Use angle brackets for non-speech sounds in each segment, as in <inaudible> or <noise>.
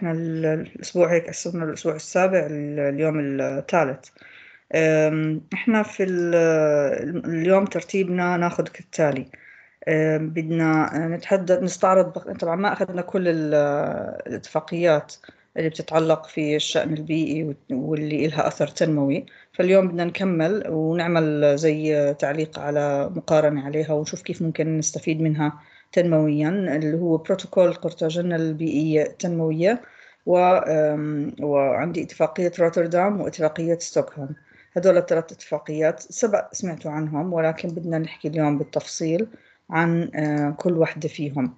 احنا الاسبوع هيك قسمنا الاسبوع السابع اليوم الثالث احنا في اليوم ترتيبنا ناخذ كالتالي بدنا نتحدث نستعرض طبعا ما اخذنا كل الاتفاقيات اللي بتتعلق في الشأن البيئي واللي إلها أثر تنموي فاليوم بدنا نكمل ونعمل زي تعليق على مقارنة عليها ونشوف كيف ممكن نستفيد منها تنمويا اللي هو بروتوكول قرطاجنة البيئية التنموية وعندي اتفاقية روتردام واتفاقية ستوكهولم هذول الثلاث اتفاقيات سبق سمعتوا عنهم ولكن بدنا نحكي اليوم بالتفصيل عن آه، كل واحدة فيهم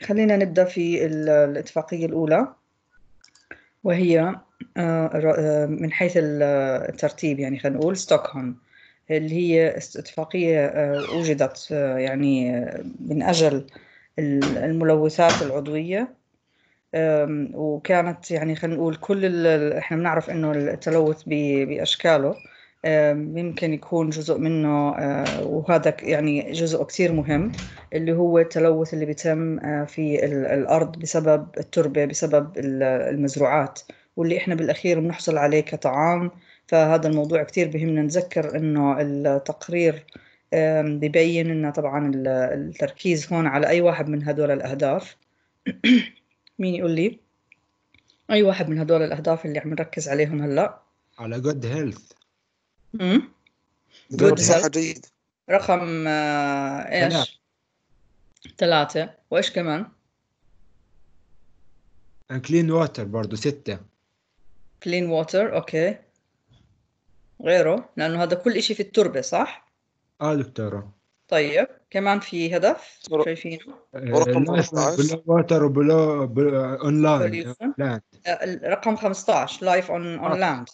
خلينا نبدأ في الاتفاقية الأولى وهي آه، آه، من حيث الترتيب يعني خلينا نقول ستوكهولم اللي هي اتفاقية وجدت يعني من أجل الملوثات العضوية وكانت يعني خلينا نقول كل احنا بنعرف انه التلوث باشكاله يمكن يكون جزء منه أه، وهذا يعني جزء كثير مهم اللي هو التلوث اللي بيتم أه، في الارض بسبب التربه بسبب المزروعات واللي احنا بالاخير بنحصل عليه كطعام فهذا الموضوع كثير بهمنا نذكر انه التقرير ببين لنا طبعا التركيز هون على اي واحد من هدول الاهداف <clears throat> مين يقول لي اي واحد من هدول الاهداف اللي عم نركز عليهم هلا على جود هيلث امم جود جيد رقم آه، ايش ثلاثة وايش كمان كلين ووتر برضه ستة كلين ووتر اوكي غيره لانه هذا كل اشي في التربة صح اه دكتورة طيب كمان في هدف شايفينه رقم 15 اون لاند رقم 15 لايف اون اون لاند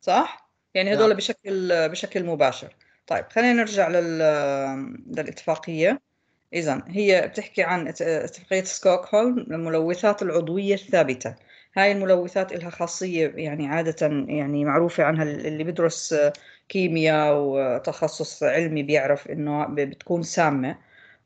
صح؟ يعني هذول نعم. بشكل بشكل مباشر طيب خلينا نرجع لل للاتفاقيه اذا هي بتحكي عن اتفاقيه ستوكهولم الملوثات العضويه الثابته هاي الملوثات لها خاصيه يعني عاده يعني معروفه عنها اللي بدرس كيمياء وتخصص علمي بيعرف انه بتكون سامه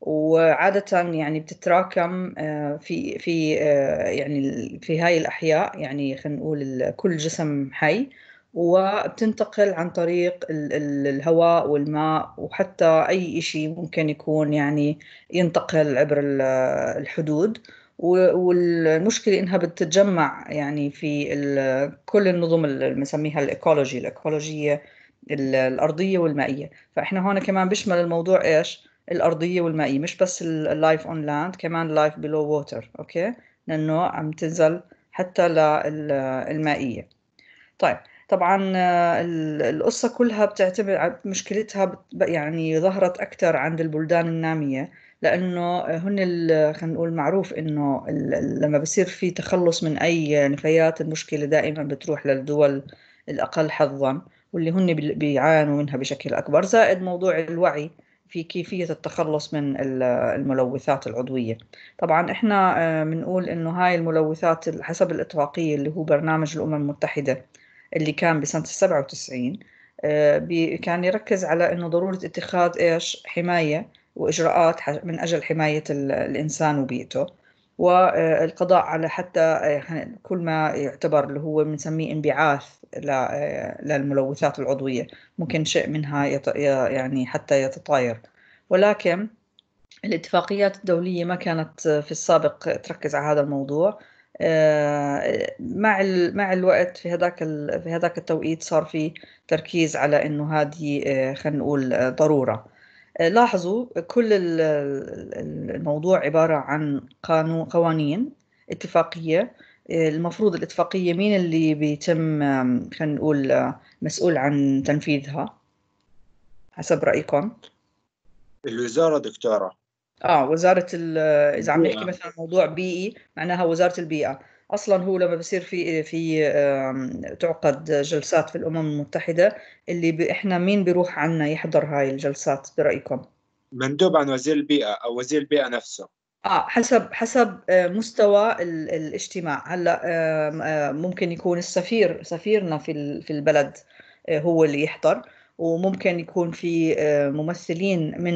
وعادة يعني بتتراكم آه، في في آه، يعني في هاي الأحياء يعني خلينا نقول كل جسم حي وبتنتقل عن طريق الهواء والماء وحتى أي شيء ممكن يكون يعني ينتقل عبر الحدود والمشكلة إنها بتتجمع يعني في كل النظم اللي بنسميها الإيكولوجي الإيكولوجية الارضيه والمائيه فاحنا هون كمان بيشمل الموضوع ايش الارضيه والمائيه مش بس اللايف اون لاند كمان اللايف بلو ووتر اوكي لانه عم تنزل حتى للمائيه طيب طبعا القصه كلها بتعتمد مشكلتها يعني ظهرت اكثر عند البلدان الناميه لانه هن خلينا نقول معروف انه لما بصير في تخلص من اي نفايات المشكله دائما بتروح للدول الاقل حظا واللي هن بيعانوا منها بشكل أكبر زائد موضوع الوعي في كيفية التخلص من الملوثات العضوية طبعا إحنا بنقول آه، إنه هاي الملوثات حسب الإتفاقية اللي هو برنامج الأمم المتحدة اللي كان بسنة 97 آه، كان يركز على إنه ضرورة اتخاذ إيش حماية وإجراءات من أجل حماية الإنسان وبيئته والقضاء على حتى آه، كل ما يعتبر اللي هو بنسميه انبعاث آه، للملوثات العضوية ممكن شيء منها يط... يعني حتى يتطاير ولكن الاتفاقيات الدولية ما كانت آه، في السابق تركز على هذا الموضوع مع مع الوقت في هذاك في هذاك التوقيت صار في تركيز على انه هذه خلينا نقول ضروره لاحظوا كل الموضوع عبارة عن قانون قوانين اتفاقية المفروض الاتفاقية مين اللي بيتم خلينا نقول مسؤول عن تنفيذها حسب رأيكم؟ الوزارة دكتورة اه وزارة إذا عم نحكي مثلا موضوع بيئي معناها وزارة البيئة اصلا هو لما بصير في في تعقد جلسات في الامم المتحده اللي احنا مين بيروح عنا يحضر هاي الجلسات برايكم مندوب عن وزير البيئه او وزير البيئه نفسه اه حسب حسب آه، مستوى الاجتماع هلا آه، ممكن يكون السفير سفيرنا في في البلد آه، هو اللي يحضر وممكن يكون في ممثلين من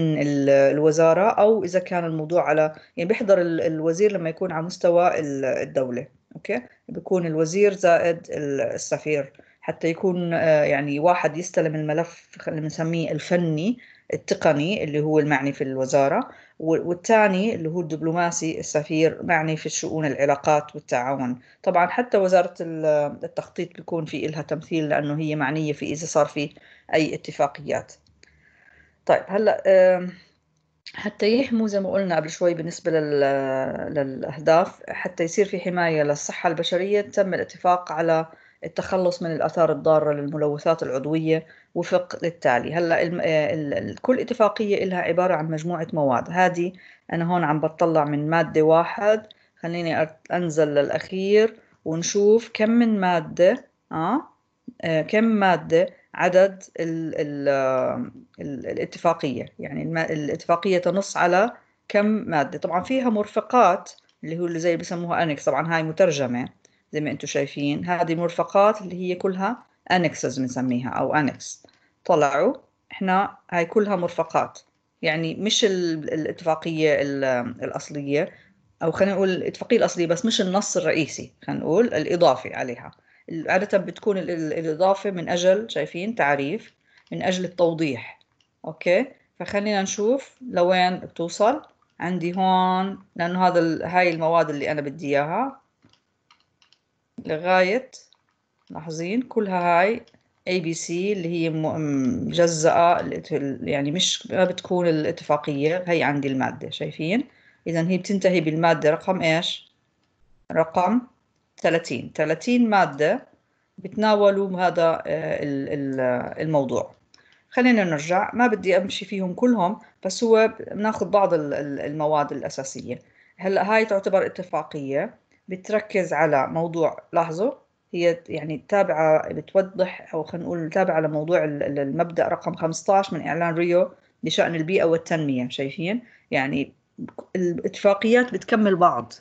الوزارة أو إذا كان الموضوع على يعني بيحضر الوزير لما يكون على مستوى الدولة اوكي بيكون الوزير زائد السفير حتى يكون آه، يعني واحد يستلم الملف اللي بنسميه الفني التقني اللي هو المعني في الوزارة والثاني اللي هو الدبلوماسي السفير معني في الشؤون العلاقات والتعاون طبعا حتى وزارة التخطيط بيكون في لها تمثيل لأنه هي معنية في إذا صار في أي اتفاقيات طيب هلا حتى يحموا زي ما قلنا قبل شوي بالنسبة لل... للأهداف حتى يصير في حماية للصحة البشرية تم الاتفاق على التخلص من الآثار الضارة للملوثات العضوية وفق للتالي هلا ال... ال... ال... كل اتفاقية لها عبارة عن مجموعة مواد هذه أنا هون عم بطلع من مادة واحد خليني أنزل للأخير ونشوف كم من مادة آه, آه كم مادة عدد ال ال ال الاتفاقية يعني الاتفاقية تنص على كم مادة طبعا فيها مرفقات اللي هو اللي زي بسموها أنكس طبعا هاي مترجمة زي ما انتم شايفين هذه مرفقات اللي هي كلها أنكسز بنسميها أو أنكس طلعوا احنا هاي كلها مرفقات يعني مش الاتفاقية الأصلية أو خلينا نقول الاتفاقية الأصلية بس مش النص الرئيسي خلينا نقول الإضافي عليها عادة بتكون الإضافة من أجل شايفين تعريف من أجل التوضيح أوكي فخلينا نشوف لوين بتوصل عندي هون لأنه هذا هاي المواد اللي أنا بدي إياها لغاية لاحظين كلها هاي اي بي سي اللي هي مجزأة يعني مش ما بتكون الاتفاقية هي عندي المادة شايفين إذا هي بتنتهي بالمادة رقم إيش رقم 30 30 مادة بتناولوا هذا آه، الموضوع خلينا نرجع ما بدي أمشي فيهم كلهم بس هو بناخذ بعض المواد الأساسية هلا هاي تعتبر اتفاقية بتركز على موضوع لاحظوا هي يعني تابعة بتوضح أو خلينا نقول تابعة لموضوع المبدأ رقم 15 من إعلان ريو بشأن البيئة والتنمية شايفين يعني الاتفاقيات بتكمل بعض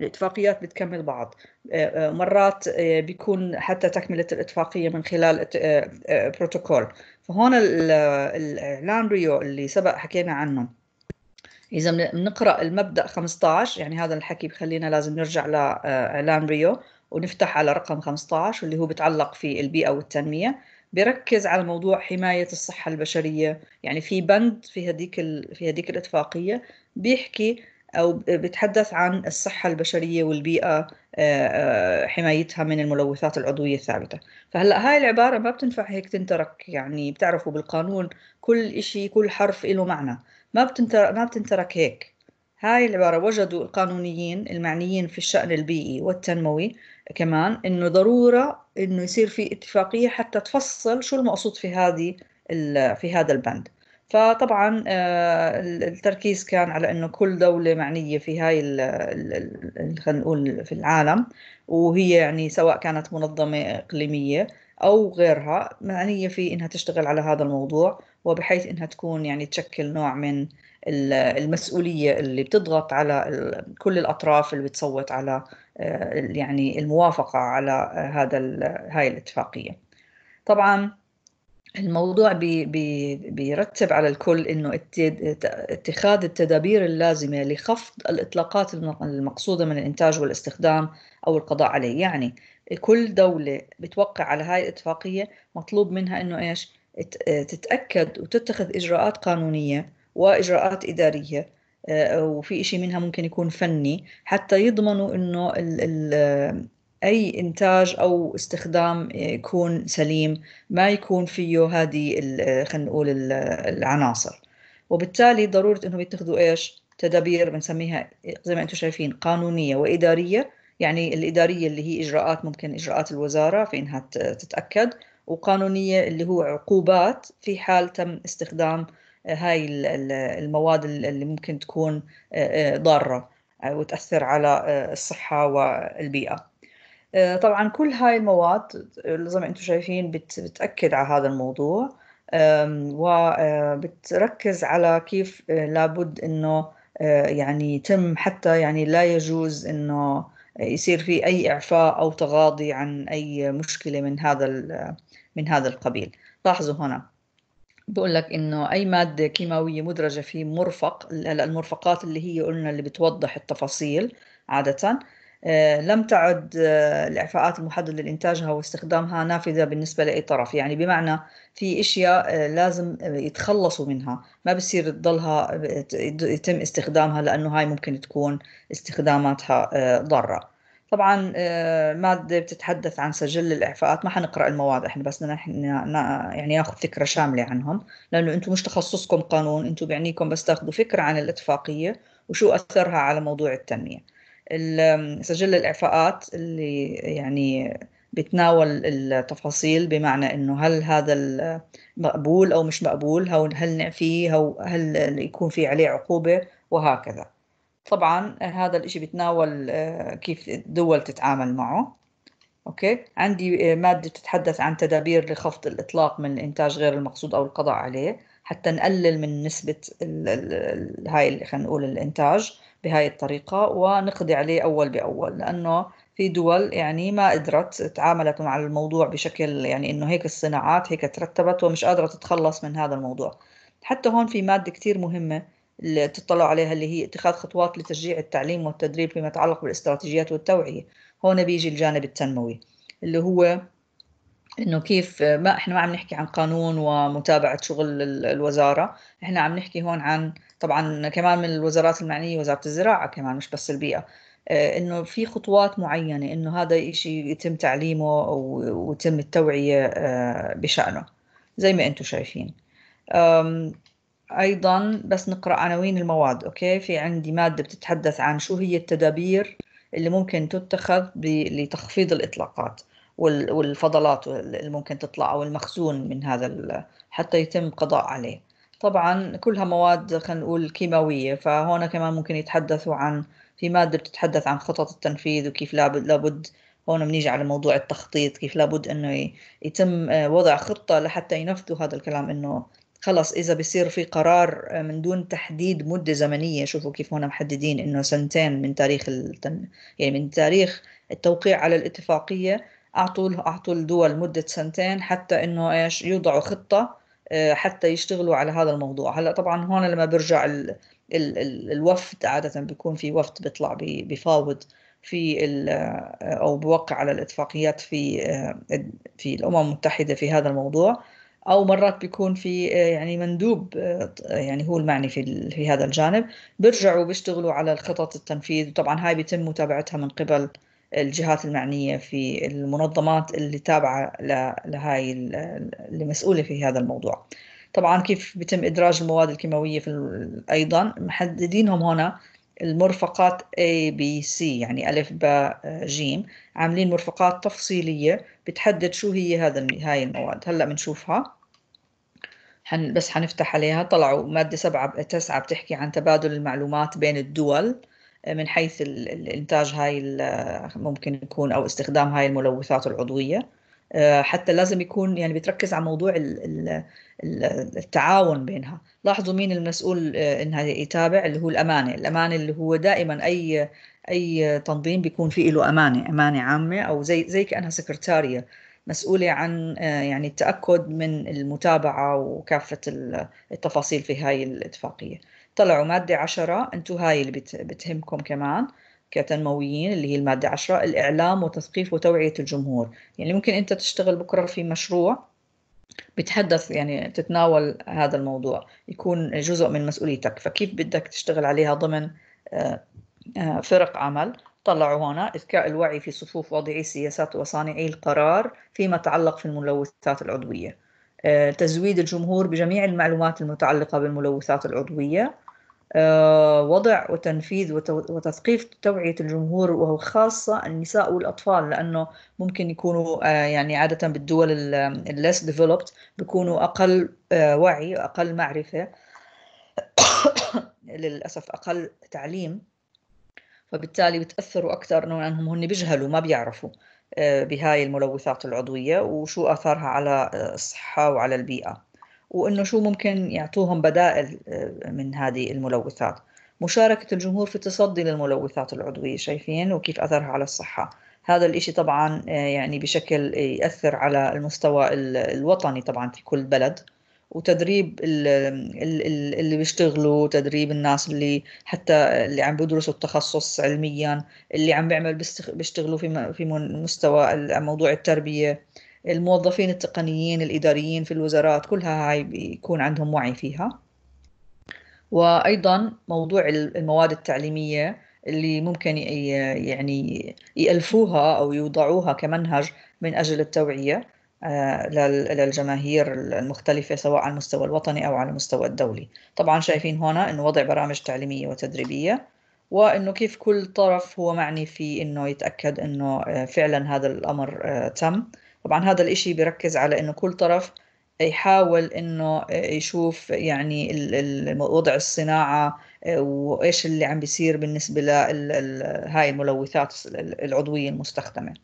الاتفاقيات بتكمل بعض آه، آه، مرات آه، بيكون حتى تكملة الاتفاقية من خلال بروتوكول فهون الإعلان ريو اللي سبق حكينا عنه إذا بنقرأ المبدأ 15 يعني هذا الحكي بخلينا لازم نرجع لإعلان ريو ونفتح على رقم 15 واللي هو بتعلق في البيئة والتنمية بركز على موضوع حماية الصحة البشرية يعني في بند في هذيك, ال... في هذيك الاتفاقية بيحكي أو بتحدث عن الصحة البشرية والبيئة آه، آه، حمايتها من الملوثات العضوية الثابتة فهلأ هاي العبارة ما بتنفع هيك تنترك يعني بتعرفوا بالقانون كل شيء كل حرف له معنى ما بتنترك, ما بتنترك هيك هاي العبارة وجدوا القانونيين المعنيين في الشأن البيئي والتنموي كمان إنه ضرورة إنه يصير في اتفاقية حتى تفصل شو المقصود في هذه في هذا البند فطبعا آه، التركيز كان على انه كل دوله معنيه في هاي خلينا نقول في العالم وهي يعني سواء كانت منظمه اقليميه او غيرها معنيه في انها تشتغل على هذا الموضوع وبحيث انها تكون يعني تشكل نوع من المسؤوليه اللي بتضغط على كل الاطراف اللي بتصوت على آه، يعني الموافقه على آه، هذا هاي الاتفاقيه طبعا الموضوع بي بي بيرتب على الكل انه اتخاذ التدابير اللازمه لخفض الاطلاقات المقصوده من الانتاج والاستخدام او القضاء عليه، يعني كل دوله بتوقع على هاي الاتفاقيه مطلوب منها انه ايش؟ تتاكد وتتخذ اجراءات قانونيه واجراءات اداريه آه، وفي شيء منها ممكن يكون فني حتى يضمنوا انه اي انتاج او استخدام يكون سليم ما يكون فيه هذه خلينا نقول العناصر وبالتالي ضروره انهم يتخذوا ايش تدابير بنسميها زي ما انتم شايفين قانونيه واداريه يعني الاداريه اللي هي اجراءات ممكن اجراءات الوزاره في انها تتاكد وقانونيه اللي هو عقوبات في حال تم استخدام آه، هاي المواد اللي ممكن تكون آه، آه، ضاره وتأثر على الصحة والبيئة آه، طبعا كل هاي المواد آه، زي ما انتم شايفين بتاكد على هذا الموضوع وبتركز آه، على كيف لابد انه يعني يتم حتى يعني لا يجوز انه يصير في اي اعفاء او تغاضي عن اي مشكله من هذا من هذا القبيل لاحظوا هنا بقول لك انه اي ماده كيماويه مدرجه في مرفق المرفقات اللي هي قلنا اللي بتوضح التفاصيل عاده آه، لم تعد آه، الإعفاءات المحددة لإنتاجها واستخدامها نافذة بالنسبة لأي طرف يعني بمعنى في اشياء آه، لازم يتخلصوا منها ما بصير تضلها يتم استخدامها لانه هاي ممكن تكون استخداماتها ضاره طبعا المادة بتتحدث عن سجل الإعفاءات ما حنقرأ المواد احنا بس نحن يعني ناخذ فكرة شاملة عنهم لأنه أنتم مش تخصصكم قانون أنتم بيعنيكم بس تاخذوا فكرة عن الاتفاقية وشو أثرها على موضوع التنمية سجل الإعفاءات اللي يعني بتناول التفاصيل بمعنى انه هل هذا مقبول او مش مقبول هل نعفيه او هل يكون في عليه عقوبه وهكذا طبعا هذا الاشي بتناول آه، كيف الدول تتعامل معه اوكي عندي آه، ماده تتحدث عن تدابير لخفض الاطلاق من الانتاج غير المقصود او القضاء عليه حتى نقلل من نسبه هاي خلينا نقول الانتاج بهاي الطريقة ونقضي عليه أول بأول لأنه في دول يعني ما قدرت تعاملت مع الموضوع بشكل يعني انه هيك الصناعات هيك ترتبت ومش قادره تتخلص من هذا الموضوع حتى هون في ماده كثير مهمه اللي تطلع عليها اللي هي اتخاذ خطوات لتشجيع التعليم والتدريب فيما يتعلق بالاستراتيجيات والتوعيه هون بيجي الجانب التنموي اللي هو انه كيف ما احنا ما عم نحكي عن قانون ومتابعه شغل الوزاره احنا عم نحكي هون عن طبعا كمان من الوزارات المعنيه وزاره الزراعه كمان مش بس البيئه آه، انه في خطوات معينه انه هذا شيء يتم تعليمه ويتم التوعيه آه، بشانه زي ما انتم شايفين ايضا بس نقرا عناوين المواد اوكي في عندي ماده بتتحدث عن شو هي التدابير اللي ممكن تتخذ لتخفيض الاطلاقات والفضلات اللي ممكن تطلع او المخزون من هذا حتى يتم قضاء عليه طبعا كلها مواد خلينا نقول كيماوية فهون كمان ممكن يتحدثوا عن في مادة بتتحدث عن خطط التنفيذ وكيف لابد لابد هون بنيجي على موضوع التخطيط كيف لابد انه يتم آه، وضع خطة لحتى ينفذوا هذا الكلام انه خلص اذا بصير في قرار آه، من دون تحديد مده زمنيه شوفوا كيف هنا محددين انه سنتين من تاريخ التن... يعني من تاريخ التوقيع على الاتفاقيه اعطوا اعطوا الدول مده سنتين حتى انه ايش يوضعوا خطه آه، حتى يشتغلوا على هذا الموضوع هلا طبعا هون لما برجع ال ال ال الوفد عادة بيكون في وفد بيطلع بفاوض في آه، أو بوقع على الاتفاقيات في آه، في الأمم المتحدة في هذا الموضوع أو مرات بيكون في يعني مندوب يعني هو المعني في في هذا الجانب بيرجعوا بيشتغلوا على الخطط التنفيذ وطبعا هاي بيتم متابعتها من قبل الجهات المعنية في المنظمات اللي تابعة لهاي اللي مسؤولة في هذا الموضوع طبعا كيف بيتم إدراج المواد الكيماوية في أيضا محددينهم هنا المرفقات A B C يعني ألف باء آه، جيم عاملين مرفقات تفصيلية بتحدد شو هي هذا هاي المواد هلا بنشوفها حن بس حنفتح عليها طلعوا مادة سبعة تسعة بتحكي عن تبادل المعلومات بين الدول من حيث الانتاج هاي ممكن يكون او استخدام هاي الملوثات العضويه آه، حتى لازم يكون يعني بتركز على موضوع التعاون بينها لاحظوا مين المسؤول آه، انها يتابع اللي هو الامانه الامانه اللي هو دائما اي اي تنظيم بيكون فيه له امانه امانه عامه او زي زي كانها سكرتاريه مسؤوله عن آه، يعني التاكد من المتابعه وكافه التفاصيل في هاي الاتفاقيه طلعوا مادة عشرة انتوا هاي اللي بتهمكم كمان كتنمويين اللي هي المادة عشرة الإعلام وتثقيف وتوعية الجمهور يعني ممكن أنت تشتغل بكرة في مشروع بتحدث يعني تتناول هذا الموضوع يكون جزء من مسؤوليتك فكيف بدك تشتغل عليها ضمن آه، آه، فرق عمل طلعوا هنا إذكاء الوعي في صفوف واضعي السياسات وصانعي القرار فيما يتعلق في الملوثات العضوية آه، تزويد الجمهور بجميع المعلومات المتعلقة بالملوثات العضوية آه، وضع وتنفيذ وتثقيف توعية الجمهور وهو خاصة النساء والأطفال لأنه ممكن يكونوا آه، يعني عادة بالدول الليس ديفلوبت بيكونوا أقل آه، وعي أقل معرفة <coughs> للأسف أقل تعليم فبالتالي بتأثروا أكثر نوعا أنهم هن بيجهلوا ما بيعرفوا بهاي الملوثات العضوية وشو آثارها على الصحة وعلى البيئة وانه شو ممكن يعطوهم بدائل آه، من هذه الملوثات مشاركة الجمهور في التصدي للملوثات العضوية شايفين وكيف أثرها على الصحة هذا الإشي طبعا آه، يعني بشكل يأثر على المستوى الوطني طبعا في كل بلد وتدريب اللي بيشتغلوا تدريب الناس اللي حتى اللي عم بيدرسوا التخصص علميا اللي عم بيعمل بيشتغلوا في في مستوى موضوع التربية الموظفين التقنيين الإداريين في الوزارات كلها هاي بيكون عندهم وعي فيها وأيضا موضوع المواد التعليمية اللي ممكن يعني يألفوها أو يوضعوها كمنهج من أجل التوعية آه، للجماهير المختلفة سواء على المستوى الوطني أو على المستوى الدولي طبعا شايفين هنا أنه وضع برامج تعليمية وتدريبية وأنه كيف كل طرف هو معني في أنه يتأكد أنه آه، فعلا هذا الأمر آه، تم طبعا هذا الإشي بيركز على إنه كل طرف يحاول إنه يشوف يعني وضع الصناعة وإيش اللي عم بيصير بالنسبة لهاي الملوثات العضوية المستخدمة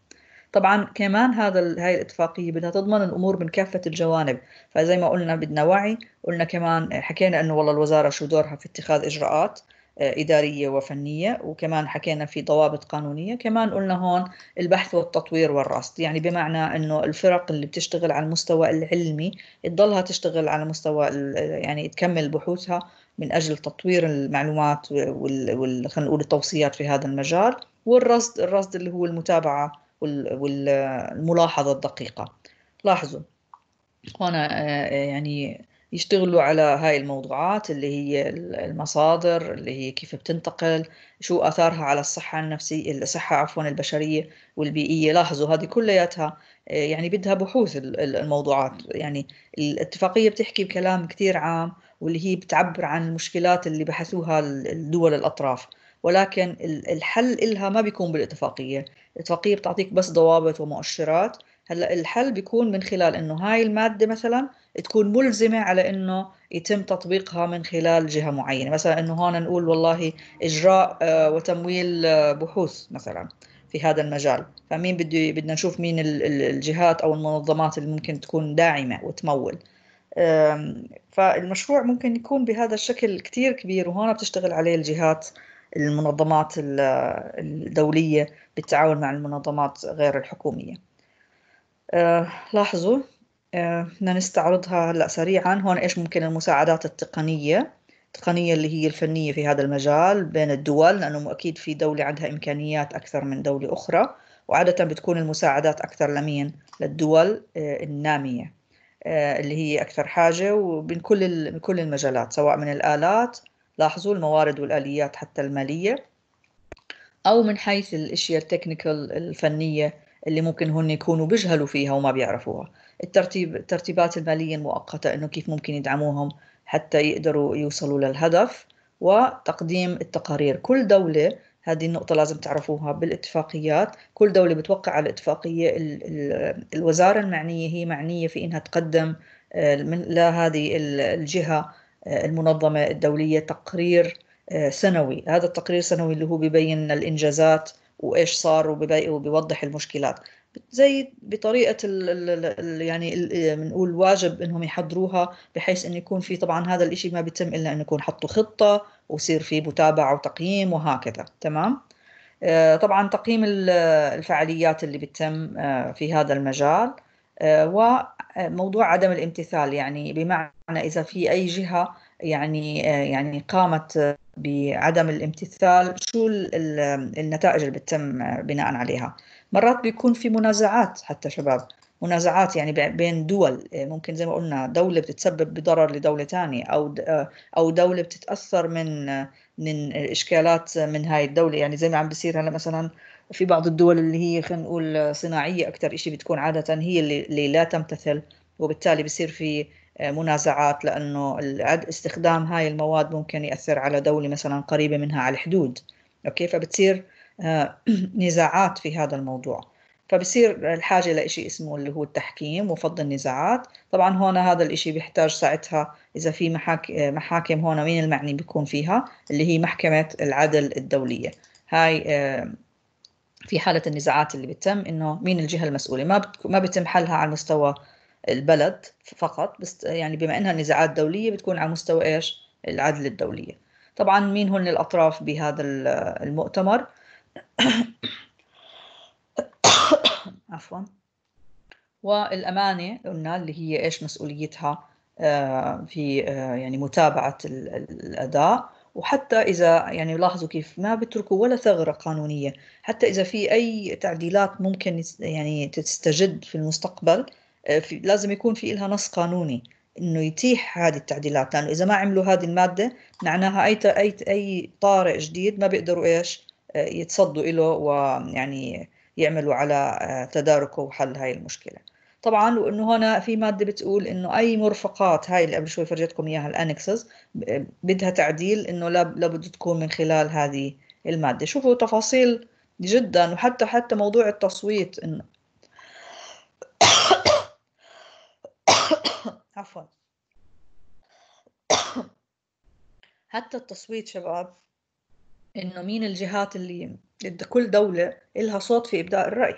طبعا كمان هذا هاي الاتفاقيه بدها تضمن الامور من كافه الجوانب فزي ما قلنا بدنا وعي قلنا كمان حكينا انه والله الوزاره شو دورها في اتخاذ اجراءات إدارية وفنية وكمان حكينا في ضوابط قانونية كمان قلنا هون البحث والتطوير والرصد يعني بمعنى أنه الفرق اللي بتشتغل على المستوى العلمي تضلها تشتغل على مستوى يعني تكمل بحوثها من أجل تطوير المعلومات وال خلينا نقول التوصيات في هذا المجال والرصد الرصد اللي هو المتابعة والملاحظة الدقيقة لاحظوا هنا آه، آه، يعني يشتغلوا على هاي الموضوعات اللي هي المصادر اللي هي كيف بتنتقل شو اثارها على الصحه النفسيه الصحه عفوا البشريه والبيئيه لاحظوا هذه كلياتها آه، يعني بدها بحوث الموضوعات يعني الاتفاقيه بتحكي بكلام كثير عام واللي هي بتعبر عن المشكلات اللي بحثوها الدول الاطراف ولكن الحل إلها ما بيكون بالاتفاقيه الاتفاقيه بتعطيك بس ضوابط ومؤشرات هلا الحل بيكون من خلال انه هاي الماده مثلا تكون ملزمه على انه يتم تطبيقها من خلال جهه معينه مثلا انه هون نقول والله اجراء آه، وتمويل آه، بحوث مثلا في هذا المجال فمين بده بدنا نشوف مين الجهات او المنظمات اللي ممكن تكون داعمه وتمول فالمشروع ممكن يكون بهذا الشكل كتير كبير وهون بتشتغل عليه الجهات المنظمات الدولية بالتعاون مع المنظمات غير الحكومية آه لاحظوا آه، بدنا آه نستعرضها هلا سريعا هون ايش ممكن المساعدات التقنيه التقنيه اللي هي الفنيه في هذا المجال بين الدول لانه اكيد في دوله عندها امكانيات اكثر من دوله اخرى وعاده بتكون المساعدات اكثر لمين للدول آه الناميه آه اللي هي اكثر حاجه وبين كل كل المجالات سواء من الالات لاحظوا الموارد والاليات حتى الماليه او من حيث الاشياء التكنيكال الفنيه اللي ممكن هن يكونوا بيجهلوا فيها وما بيعرفوها الترتيب الترتيبات الماليه المؤقته انه كيف ممكن يدعموهم حتى يقدروا يوصلوا للهدف وتقديم التقارير كل دوله هذه النقطة لازم تعرفوها بالاتفاقيات كل دولة بتوقع على الاتفاقية الوزارة المعنية هي معنية في إنها تقدم آه، لهذه الجهة آه، المنظمة الدولية تقرير آه، سنوي هذا التقرير السنوي اللي هو ببين الإنجازات وايش صار وبيوضح المشكلات زي بطريقه ال الـ يعني بنقول واجب انهم يحضروها بحيث انه يكون في طبعا هذا الشيء ما بيتم الا انه يكون حطوا خطه ويصير في متابعه وتقييم وهكذا تمام آه، طبعا تقييم الفعاليات اللي بتتم آه، في هذا المجال آه، وموضوع عدم الامتثال يعني بمعنى اذا في اي جهه يعني يعني قامت بعدم الامتثال شو النتائج اللي بتتم بناء عليها مرات بيكون في منازعات حتى شباب منازعات يعني بين دول إيه، ممكن زي ما قلنا دولة بتتسبب بضرر لدولة تانية أو آه، أو دولة بتتأثر من من إشكالات من هاي الدولة يعني زي ما عم بصير هلا مثلا في بعض الدول اللي هي خلينا نقول صناعية أكثر شيء بتكون عادة هي اللي, اللي لا تمتثل وبالتالي بصير في آه، منازعات لانه استخدام هاي المواد ممكن ياثر على دوله مثلا قريبه منها على الحدود اوكي فبتصير آه، <clears throat> نزاعات في هذا الموضوع فبصير الحاجه لشيء اسمه اللي هو التحكيم وفض النزاعات طبعا هون هذا الشيء بيحتاج ساعتها اذا في محاكم هون مين المعني بيكون فيها اللي هي محكمه العدل الدوليه هاي آه، في حالة النزاعات اللي بتتم إنه مين الجهة المسؤولة ما ما بتم حلها على مستوى البلد فقط بس يعني بما انها نزاعات دوليه بتكون على مستوى ايش العدل الدوليه طبعا مين هن الاطراف بهذا المؤتمر <coughs> عفوا والامانه قلنا اللي هي ايش مسؤوليتها آه، في آه، يعني متابعه الاداء وحتى إذا يعني لاحظوا كيف ما بتركوا ولا ثغرة قانونية حتى إذا في أي تعديلات ممكن يعني تستجد في المستقبل آه، في لازم يكون في لها نص قانوني انه يتيح هذه التعديلات لانه اذا ما عملوا هذه الماده معناها اي اي اي طارئ جديد ما بيقدروا ايش آه، يتصدوا له ويعني يعملوا على آه، تداركه وحل هاي المشكله طبعا وانه هنا في ماده بتقول انه اي مرفقات هاي اللي قبل شوي فرجتكم اياها الانكسز بدها تعديل انه لابد تكون من خلال هذه الماده شوفوا تفاصيل جدا وحتى حتى موضوع التصويت عفوا حتى التصويت شباب انه مين الجهات اللي كل دولة لها صوت في إبداء الرأي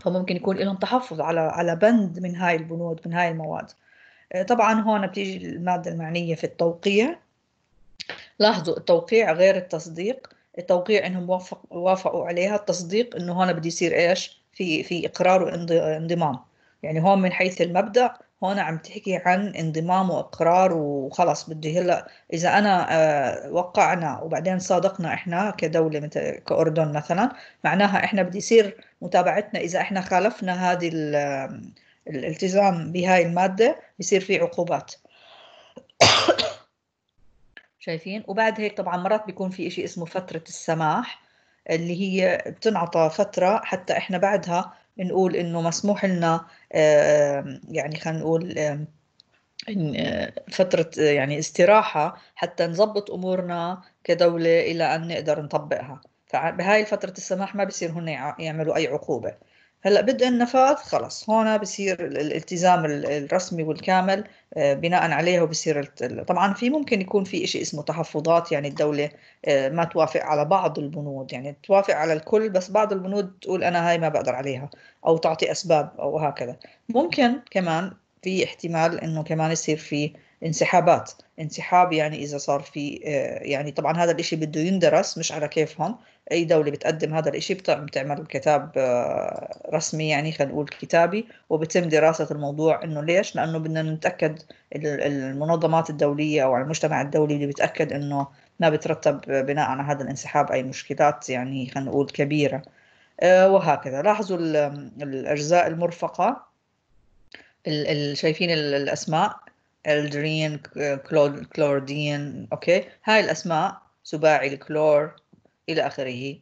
فممكن يكون لهم تحفظ على على بند من هاي البنود من هاي المواد آه، طبعا هون بتيجي المادة المعنية في التوقيع لاحظوا التوقيع غير التصديق التوقيع انهم وافق وافقوا عليها التصديق انه هون بده يصير ايش في في اقرار وانضمام يعني هون من حيث المبدا هون عم تحكي عن انضمام واقرار وخلص بده هلا اذا انا آه، وقعنا وبعدين صادقنا احنا كدوله مثل كاردن مثلا معناها احنا بدي يصير متابعتنا اذا احنا خالفنا هذه الالتزام بهاي الماده بصير في عقوبات <coughs> شايفين وبعد هيك طبعا مرات بيكون في شيء اسمه فتره السماح اللي هي بتنعطى فتره حتى احنا بعدها نقول انه مسموح لنا آه، يعني خلينا نقول آه، آه، فترة يعني استراحة حتى نظبط أمورنا كدولة إلى أن نقدر نطبقها فبهاي فترة السماح ما بصير هن يعملوا أي عقوبة هلا بدء النفاذ خلص هون بصير الالتزام الرسمي والكامل آه، بناء عليه وبصير طبعا في ممكن يكون في شيء اسمه تحفظات يعني الدوله آه، ما توافق على بعض البنود يعني توافق على الكل بس بعض البنود تقول انا هاي ما بقدر عليها او تعطي اسباب او هكذا ممكن كمان في احتمال انه كمان يصير في انسحابات انسحاب يعني اذا صار في آه، يعني طبعا هذا الاشي بده يندرس مش على كيفهم اي دوله بتقدم هذا الاشي بتعمل كتاب آه، رسمي يعني خلينا نقول كتابي وبتم دراسه الموضوع انه ليش لانه بدنا نتاكد المنظمات الدوليه او المجتمع الدولي اللي بتاكد انه ما بترتب بناء على هذا الانسحاب اي مشكلات يعني خلينا نقول كبيره آه، وهكذا لاحظوا الاجزاء المرفقه شايفين الاسماء الدرين كلوردين اوكي هاي الاسماء سباعي الكلور الى اخره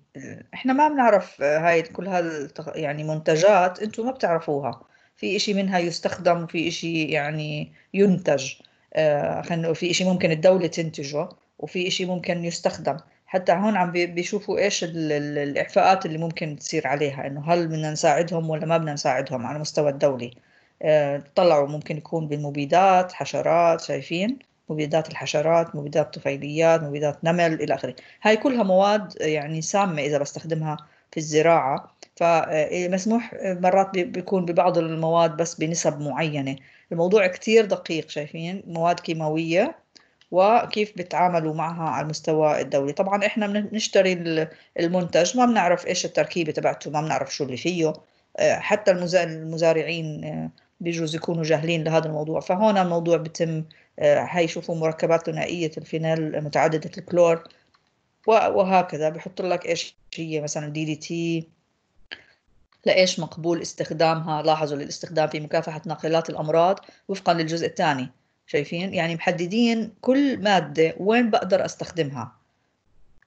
احنا ما بنعرف هاي كل هال يعني منتجات انتم ما بتعرفوها في إشي منها يستخدم في إشي يعني ينتج آه، خلينا في إشي ممكن الدولة تنتجه وفي إشي ممكن يستخدم حتى هون عم بيشوفوا ايش الاعفاءات اللي ممكن تصير عليها انه هل بدنا نساعدهم ولا ما بدنا نساعدهم على مستوى الدولي آه، طلعوا ممكن يكون بالمبيدات حشرات شايفين مبيدات الحشرات مبيدات طفيليات مبيدات نمل إلى آخره هاي كلها مواد يعني سامة إذا بستخدمها في الزراعة فمسموح آه، إيه، آه، مرات بيكون ببعض المواد بس بنسب معينة الموضوع كثير دقيق شايفين مواد كيماوية وكيف بتعاملوا معها على المستوى الدولي طبعا احنا بنشتري المنتج ما بنعرف ايش التركيبة تبعته ما بنعرف شو اللي فيه حتى المزارعين بجوز يكونوا جاهلين لهذا الموضوع فهون الموضوع بتم آه، شوفوا مركبات ثنائيه الفينال متعدده الكلور وهكذا بحط لك ايش هي مثلا دي دي تي لايش مقبول استخدامها لاحظوا للاستخدام في مكافحه ناقلات الامراض وفقا للجزء الثاني شايفين يعني محددين كل ماده وين بقدر استخدمها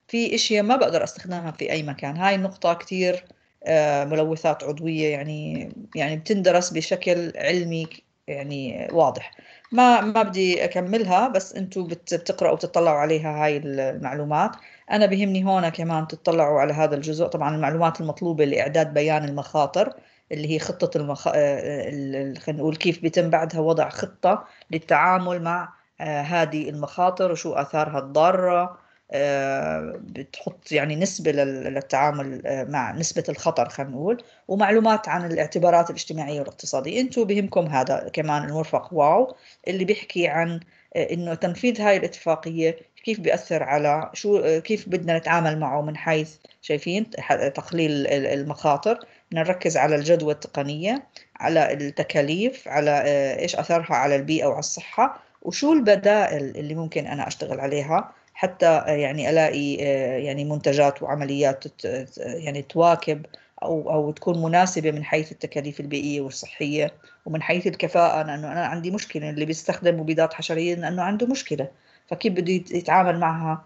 في اشياء ما بقدر استخدمها في اي مكان هاي النقطه كثير آه، ملوثات عضويه يعني يعني بتندرس بشكل علمي يعني واضح ما ما بدي اكملها بس انتم بتقراوا وتطلعوا عليها هاي المعلومات انا بهمني هون كمان تطلعوا على هذا الجزء طبعا المعلومات المطلوبه لاعداد بيان المخاطر اللي هي خطه المخ... آه، خلينا نقول كيف بيتم بعدها وضع خطه للتعامل مع آه، هذه المخاطر وشو اثارها الضاره آه، بتحط يعني نسبة للتعامل آه، مع نسبة الخطر خلينا نقول ومعلومات عن الاعتبارات الاجتماعية والاقتصادية انتم بهمكم هذا كمان المرفق واو اللي بيحكي عن آه، انه تنفيذ هاي الاتفاقية كيف بيأثر على شو كيف بدنا نتعامل معه من حيث شايفين تقليل المخاطر بدنا نركز على الجدوى التقنية على التكاليف على ايش أثرها على البيئة وعلى الصحة وشو البدائل اللي ممكن أنا أشتغل عليها حتى آه، يعني الاقي آه، يعني منتجات وعمليات آه، يعني تواكب او او تكون مناسبه من حيث التكاليف البيئيه والصحيه ومن حيث الكفاءه لانه انا عندي مشكله اللي بيستخدم مبيدات حشريه لانه عنده مشكله فكيف بده يتعامل معها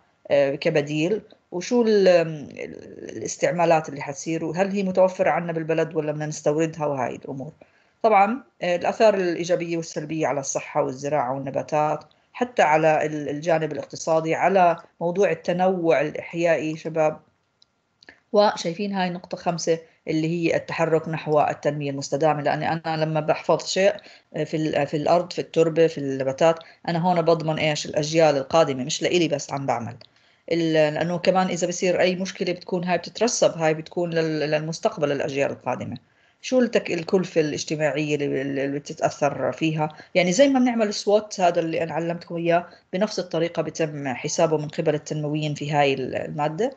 كبديل وشو الاستعمالات اللي حتصير وهل هي متوفره عندنا بالبلد ولا بدنا نستوردها وهاي الامور طبعا الاثار الايجابيه والسلبيه على الصحه والزراعه والنباتات حتى على الجانب الاقتصادي على موضوع التنوع الإحيائي شباب وشايفين هاي نقطة خمسة اللي هي التحرك نحو التنمية المستدامة لأني أنا لما بحفظ شيء آه، في, آه، في الأرض في التربة في النباتات أنا هون بضمن إيش الأجيال القادمة مش لإلي بس عم بعمل لأنه كمان إذا بصير أي مشكلة بتكون هاي بتترسب هاي بتكون للمستقبل الأجيال القادمة شو التك الكلفة الاجتماعية اللي بتتأثر فيها يعني زي ما بنعمل السوات هذا اللي أنا علمتكم إياه بنفس الطريقة بتم حسابه من قبل التنمويين في هاي المادة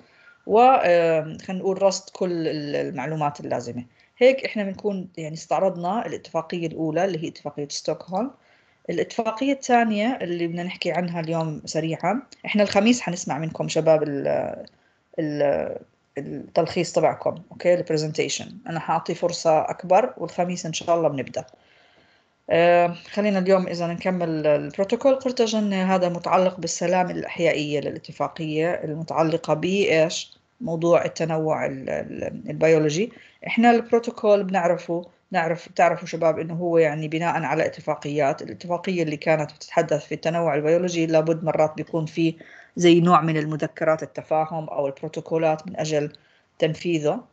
و خلينا نقول رصد كل المعلومات اللازمة هيك إحنا بنكون يعني استعرضنا الاتفاقية الأولى اللي هي اتفاقية ستوكهولم الاتفاقية الثانية اللي بدنا نحكي عنها اليوم سريعا إحنا الخميس حنسمع منكم شباب ال ال التلخيص تبعكم اوكي البرزنتيشن انا حاعطي فرصه اكبر والخميس ان شاء الله بنبدا آه، خلينا اليوم اذا نكمل البروتوكول قرطة هذا متعلق بالسلام الاحيائيه للاتفاقيه المتعلقه بايش موضوع التنوع البيولوجي احنا البروتوكول بنعرفه نعرف تعرفوا شباب انه هو يعني بناء على اتفاقيات الاتفاقيه اللي كانت بتتحدث في التنوع البيولوجي لابد مرات بيكون فيه زي نوع من المذكرات التفاهم أو البروتوكولات من أجل تنفيذه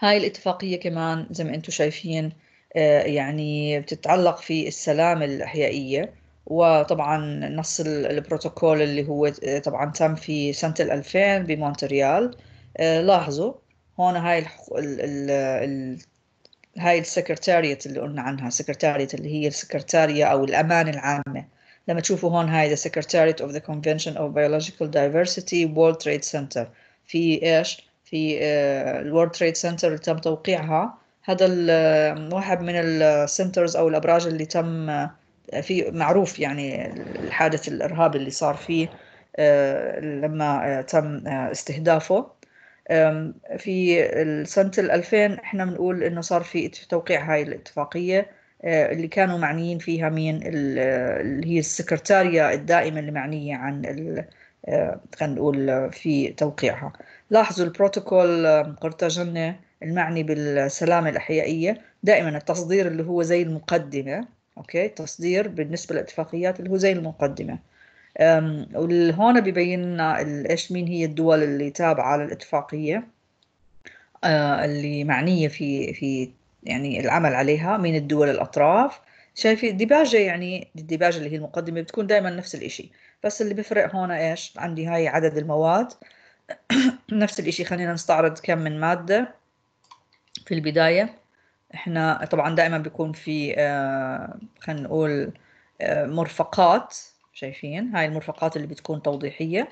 هاي الاتفاقية كمان زي ما أنتم شايفين آه، يعني بتتعلق في السلام الأحيائية وطبعا نص البروتوكول اللي هو آه، طبعا تم في سنة 2000 بمونتريال آه، لاحظوا هون هاي الـ ال... ال... هاي السكرتارية اللي قلنا عنها سكرتارية اللي هي السكرتارية أو الأمانة العامة لما تشوفوا هون هاي the Secretariat of the Convention of Biological Diversity World Trade Center في ايش في World تريد سنتر اللي تم توقيعها هذا آه، واحد من السنترز آه، او الابراج اللي تم آه، في معروف يعني الحادث الارهابي اللي صار فيه لما تم استهدافه في سنة 2000 احنا بنقول انه صار في توقيع هاي الاتفاقية آه، اللي كانوا معنيين فيها مين اللي هي السكرتارية الدائمة اللي معنية عن آه، خلينا نقول آه، في توقيعها لاحظوا البروتوكول قرطاجنة المعني بالسلامة الأحيائية دائما التصدير اللي هو زي المقدمة أوكي تصدير بالنسبة للاتفاقيات اللي هو زي المقدمة وهون ببين لنا ايش مين هي الدول اللي تابعة للاتفاقية اللي معنية في في يعني العمل عليها من الدول الأطراف شايفين الديباجة يعني الديباجة اللي هي المقدمة بتكون دائما نفس الإشي بس اللي بفرق هون إيش عندي هاي عدد المواد <coughs> نفس الإشي خلينا نستعرض كم من مادة في البداية إحنا طبعا دائما بيكون في آه خلينا نقول آه مرفقات شايفين هاي المرفقات اللي بتكون توضيحية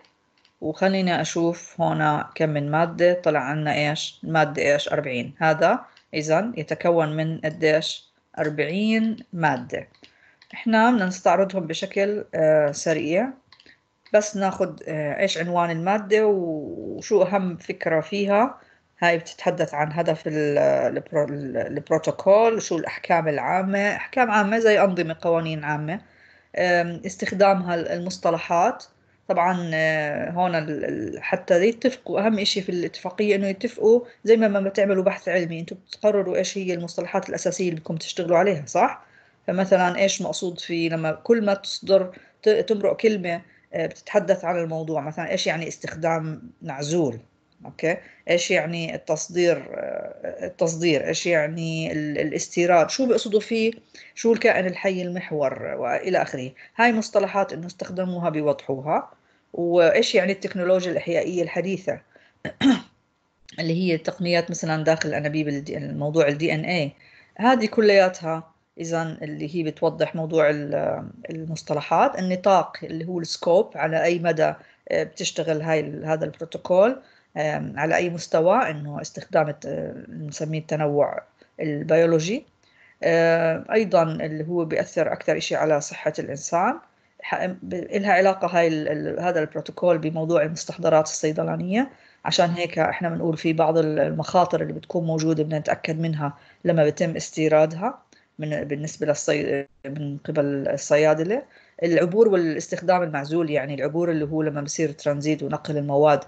وخلينا أشوف هون كم من مادة طلع عنا إيش المادة إيش أربعين هذا إذا يتكون من قديش 40 مادة إحنا بدنا نستعرضهم بشكل آه، سريع بس ناخد آه، إيش عنوان المادة وشو أهم فكرة فيها هاي بتتحدث عن هدف آه، البروتوكول شو الأحكام العامة أحكام عامة زي أنظمة قوانين عامة استخدامها المصطلحات طبعا آه، هون حتى يتفقوا اهم شيء في الاتفاقيه انه يتفقوا زي ما ما بتعملوا بحث علمي انتم بتقرروا ايش هي المصطلحات الاساسيه اللي بدكم تشتغلوا عليها صح فمثلا ايش مقصود في لما كل ما تصدر تمرق كلمه آه، بتتحدث عن الموضوع مثلا ايش يعني استخدام معزول اوكي ايش يعني التصدير التصدير ايش يعني الاستيراد شو بيقصدوا فيه شو الكائن الحي المحور والى اخره هاي مصطلحات انه استخدموها بيوضحوها وايش يعني التكنولوجيا الاحيائيه الحديثه <clears throat> اللي هي تقنيات مثلا داخل الانابيب الموضوع الدي ان اي هذه كلياتها اذا اللي هي بتوضح موضوع المصطلحات النطاق اللي هو السكوب على اي مدى آه، بتشتغل هاي هذا البروتوكول على أي مستوى إنه استخدام نسميه التنوع البيولوجي أيضا اللي هو بيأثر أكثر شيء على صحة الإنسان لها علاقة هاي هذا البروتوكول بموضوع المستحضرات الصيدلانية عشان هيك احنا بنقول في بعض المخاطر اللي بتكون موجودة بدنا نتأكد منها لما بتم استيرادها من بالنسبة للصي... من قبل الصيادلة العبور والاستخدام المعزول يعني العبور اللي هو لما بصير ترانزيت ونقل المواد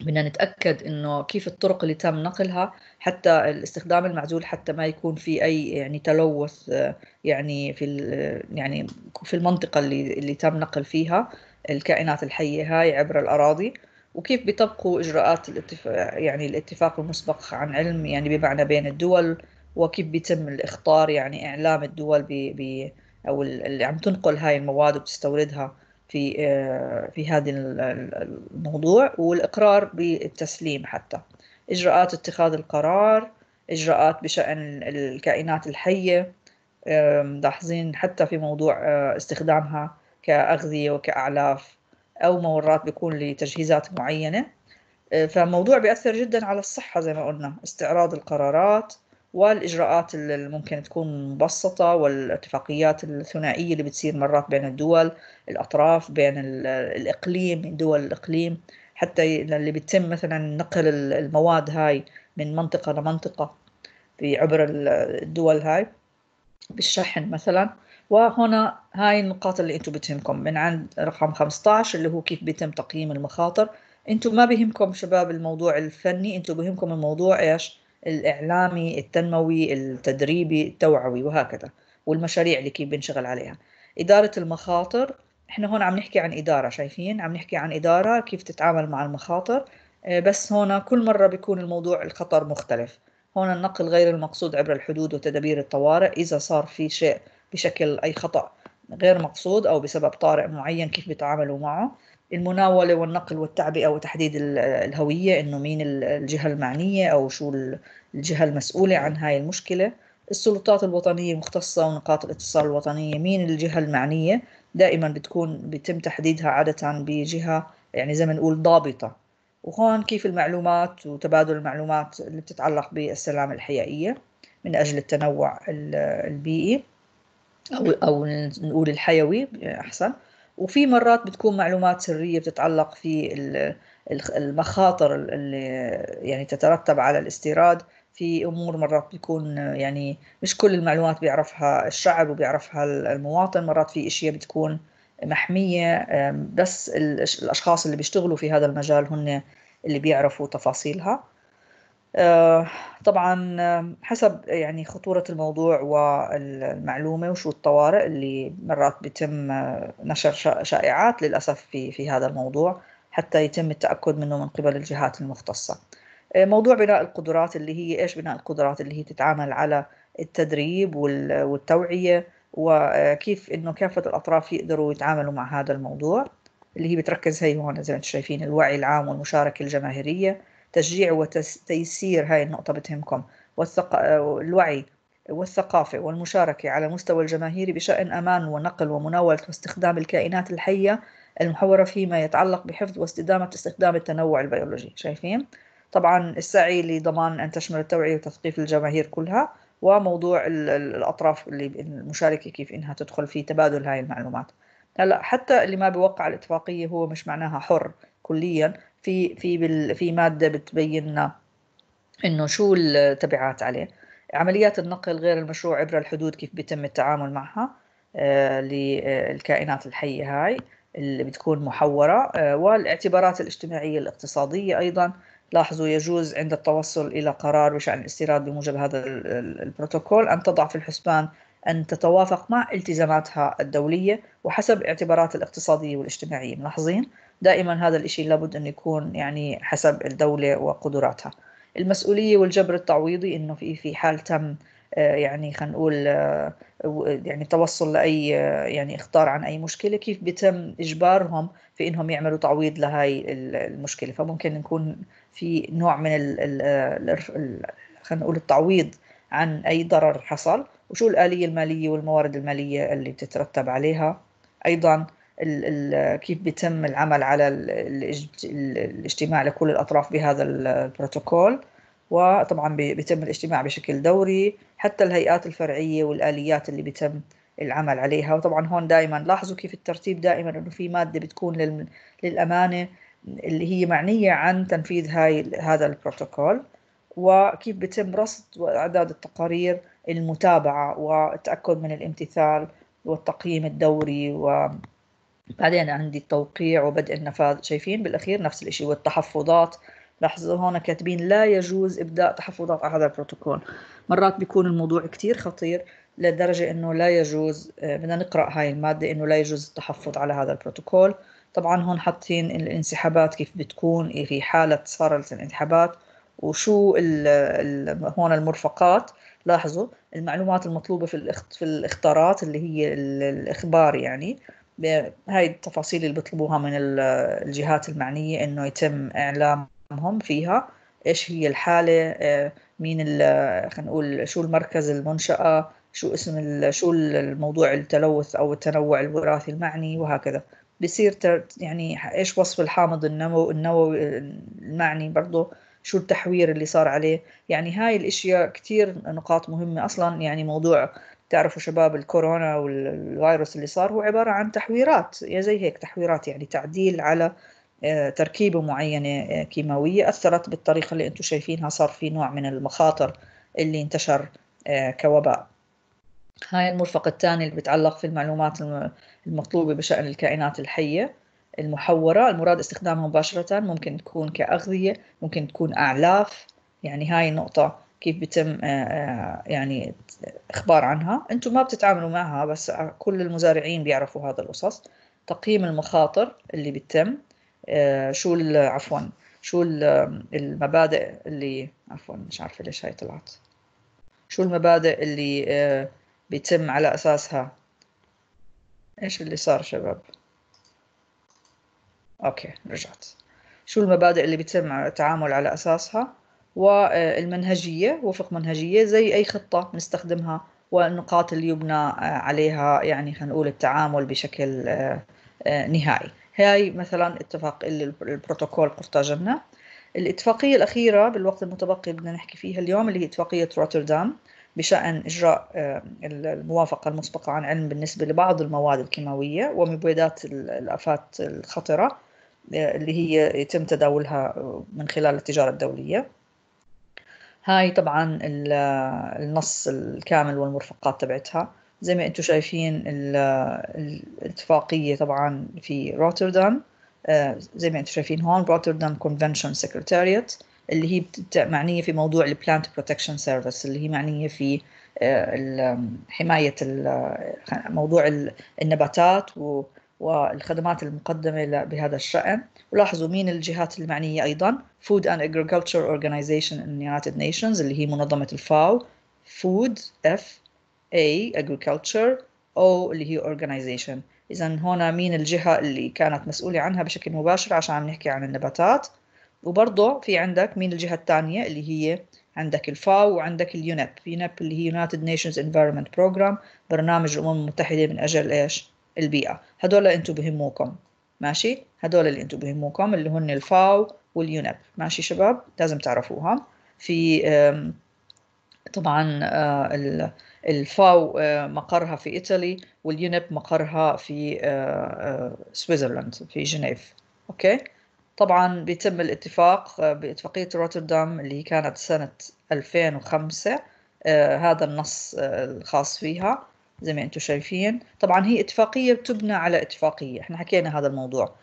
بدنا نتاكد انه كيف الطرق اللي تم نقلها حتى الاستخدام المعزول حتى ما يكون في اي يعني تلوث آه، يعني في آه، يعني في المنطقه اللي اللي تم نقل فيها الكائنات الحيه هاي عبر الاراضي وكيف بيطبقوا اجراءات الاتفاق يعني الاتفاق المسبق عن علم يعني بمعنى بين الدول وكيف بيتم الاخطار يعني اعلام الدول ب او اللي عم تنقل هاي المواد وبتستوردها في آه، في هذا الموضوع والإقرار بالتسليم حتى إجراءات اتخاذ القرار إجراءات بشأن الكائنات الحية ملاحظين حتى في موضوع آه، استخدامها كأغذية وكأعلاف أو مورات بيكون لتجهيزات معينة آه، فموضوع بيأثر جدا على الصحة زي ما قلنا استعراض القرارات والإجراءات اللي ممكن تكون مبسطة والاتفاقيات الثنائية اللي بتصير مرات بين الدول الأطراف بين الإقليم من دول الإقليم حتى اللي بيتم مثلا نقل المواد هاي من منطقة لمنطقة في عبر الدول هاي بالشحن مثلا وهنا هاي النقاط اللي انتم بتهمكم من عند رقم 15 اللي هو كيف بيتم تقييم المخاطر انتم ما بيهمكم شباب الموضوع الفني انتم بيهمكم الموضوع ايش الإعلامي التنموي التدريبي التوعوي وهكذا والمشاريع اللي كيف بنشغل عليها إدارة المخاطر احنا هون عم نحكي عن إدارة شايفين عم نحكي عن إدارة كيف تتعامل مع المخاطر آه، بس هون كل مرة بيكون الموضوع الخطر مختلف هون النقل غير المقصود عبر الحدود وتدابير الطوارئ إذا صار في شيء بشكل أي خطأ غير مقصود أو بسبب طارئ معين كيف بيتعاملوا معه المناوله والنقل والتعبئه وتحديد الهويه انه مين الجهه المعنيه او شو الجهه المسؤوله عن هاي المشكله السلطات الوطنيه المختصه ونقاط الاتصال الوطنيه مين الجهه المعنيه دائما بتكون بيتم تحديدها عاده بجهه يعني زي ما نقول ضابطه وهون كيف المعلومات وتبادل المعلومات اللي بتتعلق بالسلام الحيائيه من اجل التنوع البيئي او او نقول الحيوي احسن وفي مرات بتكون معلومات سريه بتتعلق في المخاطر اللي يعني تترتب على الاستيراد في امور مرات بتكون يعني مش كل المعلومات بيعرفها الشعب وبيعرفها المواطن مرات في اشياء بتكون محميه بس الاشخاص اللي بيشتغلوا في هذا المجال هن اللي بيعرفوا تفاصيلها آه، طبعا آه، حسب يعني خطورة الموضوع والمعلومة وشو الطوارئ اللي مرات بيتم آه، نشر شائعات للأسف في في هذا الموضوع حتى يتم التأكد منه من قبل الجهات المختصة. موضوع بناء القدرات اللي هي ايش بناء القدرات اللي هي تتعامل على التدريب والتوعية وكيف انه كافة الأطراف يقدروا يتعاملوا مع هذا الموضوع اللي هي بتركز هي هون زي ما انتم شايفين الوعي العام والمشاركة الجماهيرية تشجيع وتيسير هاي النقطة بتهمكم والثق... الوعي والثقافة والمشاركة على مستوى الجماهيري بشأن أمان ونقل ومناولة واستخدام الكائنات الحية المحورة فيما يتعلق بحفظ واستدامة استخدام التنوع البيولوجي شايفين؟ طبعا السعي لضمان أن تشمل التوعية وتثقيف الجماهير كلها وموضوع الأطراف اللي المشاركة كيف إنها تدخل في تبادل هاي المعلومات هلا حتى اللي ما بيوقع الاتفاقية هو مش معناها حر كليا في في بال في ماده بتبين لنا انه شو التبعات عليه عمليات النقل غير المشروع عبر الحدود كيف بيتم التعامل معها آه، للكائنات الحيه هاي اللي بتكون محورة آه، والاعتبارات الاجتماعية الاقتصادية أيضا لاحظوا يجوز عند التوصل إلى قرار بشأن الاستيراد بموجب هذا البروتوكول أن تضع في الحسبان أن تتوافق مع التزاماتها الدولية وحسب اعتبارات الاقتصادية والاجتماعية ملاحظين دائما هذا الإشي لابد أن يكون يعني حسب الدولة وقدراتها المسؤولية والجبر التعويضي إنه في في حال تم آه، يعني خلينا نقول آه، يعني توصل لاي آه، يعني اخطار عن اي مشكله كيف بيتم اجبارهم في انهم يعملوا تعويض لهي المشكله فممكن نكون في نوع من خلينا نقول التعويض عن اي ضرر حصل وشو الاليه الماليه والموارد الماليه اللي بتترتب عليها ايضا كيف بيتم العمل على الاجتماع لكل الأطراف بهذا البروتوكول وطبعا بيتم الاجتماع بشكل دوري حتى الهيئات الفرعية والآليات اللي بيتم العمل عليها وطبعا هون دائما لاحظوا كيف الترتيب دائما انه في ماده بتكون للامانه اللي هي معنيه عن تنفيذ هاي هذا البروتوكول وكيف بيتم رصد واعداد التقارير المتابعه والتاكد من الامتثال والتقييم الدوري و بعدين عندي التوقيع وبدء النفاذ شايفين بالأخير نفس الشيء والتحفظات لاحظوا هون كاتبين لا يجوز إبداء تحفظات على هذا البروتوكول مرات بيكون الموضوع كتير خطير لدرجة إنه لا يجوز آه، بدنا نقرأ هاي المادة إنه لا يجوز التحفظ على هذا البروتوكول طبعا هون حاطين الانسحابات كيف بتكون إيه في حالة صارت الانسحابات وشو ال ال هون المرفقات لاحظوا المعلومات المطلوبة في في الاختارات اللي هي الإخبار يعني هاي التفاصيل اللي بيطلبوها من الجهات المعنية إنه يتم إعلامهم فيها إيش هي الحالة آه، مين خلينا نقول شو المركز المنشأة شو اسم شو الموضوع التلوث أو التنوع الوراثي المعني وهكذا بصير يعني إيش وصف الحامض النمو النووي المعني برضه شو التحوير اللي صار عليه يعني هاي الاشياء كتير نقاط مهمة اصلا يعني موضوع تعرفوا شباب الكورونا والفيروس اللي صار هو عبارة عن تحويرات يعني زي هيك تحويرات يعني تعديل على آه، تركيبة معينة آه، كيماوية أثرت بالطريقة اللي أنتم شايفينها صار في نوع من المخاطر اللي انتشر آه، كوباء هاي المرفق الثاني اللي بتعلق في المعلومات المطلوبة بشأن الكائنات الحية المحورة المراد استخدامها مباشرة ممكن تكون كأغذية ممكن تكون أعلاف يعني هاي آه كيف بيتم آه، آه، يعني اخبار عنها انتم ما بتتعاملوا معها بس كل المزارعين بيعرفوا هذا القصص تقييم المخاطر اللي بتم آه، شو عفوا شو المبادئ اللي عفوا مش عارفه ليش هاي طلعت شو المبادئ اللي بيتم على اساسها ايش اللي صار شباب اوكي رجعت شو المبادئ اللي بيتم التعامل على اساسها والمنهجية وفق منهجية زي أي خطة نستخدمها والنقاط اللي يبنى آه، عليها يعني خلينا نقول التعامل بشكل آه، آه، نهائي هاي مثلا اتفاق البروتوكول قرطاجنة الاتفاقية الأخيرة بالوقت المتبقي بدنا نحكي فيها اليوم اللي هي اتفاقية روتردام بشأن إجراء الموافقة المسبقة عن علم بالنسبة لبعض المواد الكيماوية ومبيدات الآفات الخطرة اللي هي يتم تداولها من خلال التجارة الدولية هاي طبعا النص الكامل والمرفقات تبعتها زي ما انتم شايفين الاتفاقية طبعا في روتردام آه، زي ما انتم شايفين هون روتردام كونفنشن سكرتاريات اللي هي معنية في آه، موضوع البلانت بروتكشن سيرفيس اللي هي معنية في حماية موضوع النباتات والخدمات المقدمة بهذا الشأن ولاحظوا مين الجهات المعنية أيضا Food and Agriculture Organization in the United Nations اللي هي منظمة الفاو Food F A Agriculture O اللي هي Organization إذا هنا مين الجهة اللي كانت مسؤولة عنها بشكل مباشر عشان عم نحكي عن النباتات وبرضه في عندك مين الجهة الثانية اللي هي عندك الفاو وعندك اليونيب يونيب اللي هي United Nations Environment Program برنامج الأمم المتحدة من أجل إيش؟ البيئة هدول انتم بهموكم ماشي هدول اللي انتم بهموكم اللي هن الفاو واليونب ماشي شباب لازم تعرفوها في طبعا آه، الفاو آه، مقرها في ايطالي واليونب مقرها في آه، سويسرلاند في جنيف اوكي طبعا بيتم الاتفاق باتفاقيه روتردام اللي كانت سنه 2005 هذا النص الخاص فيها زي ما انتم شايفين طبعا هي اتفاقية بتبنى على اتفاقية احنا حكينا هذا الموضوع